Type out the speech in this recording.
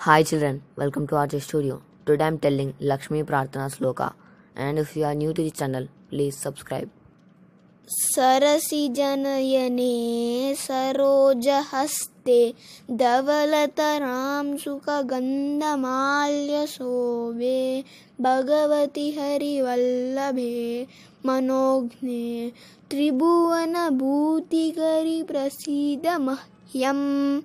Hi children, welcome to RJ Studio. Today I am telling Lakshmi Prarthana Sloka and if you are new to this channel, please subscribe. सरसिजनयने सरोजहस्ते धवलतरां सुखगन्धमाल्यशोभे भगवति हरिवल्लभे मनोघ्ने त्रिभुवनभूतिकरि प्रसीदमह्यम्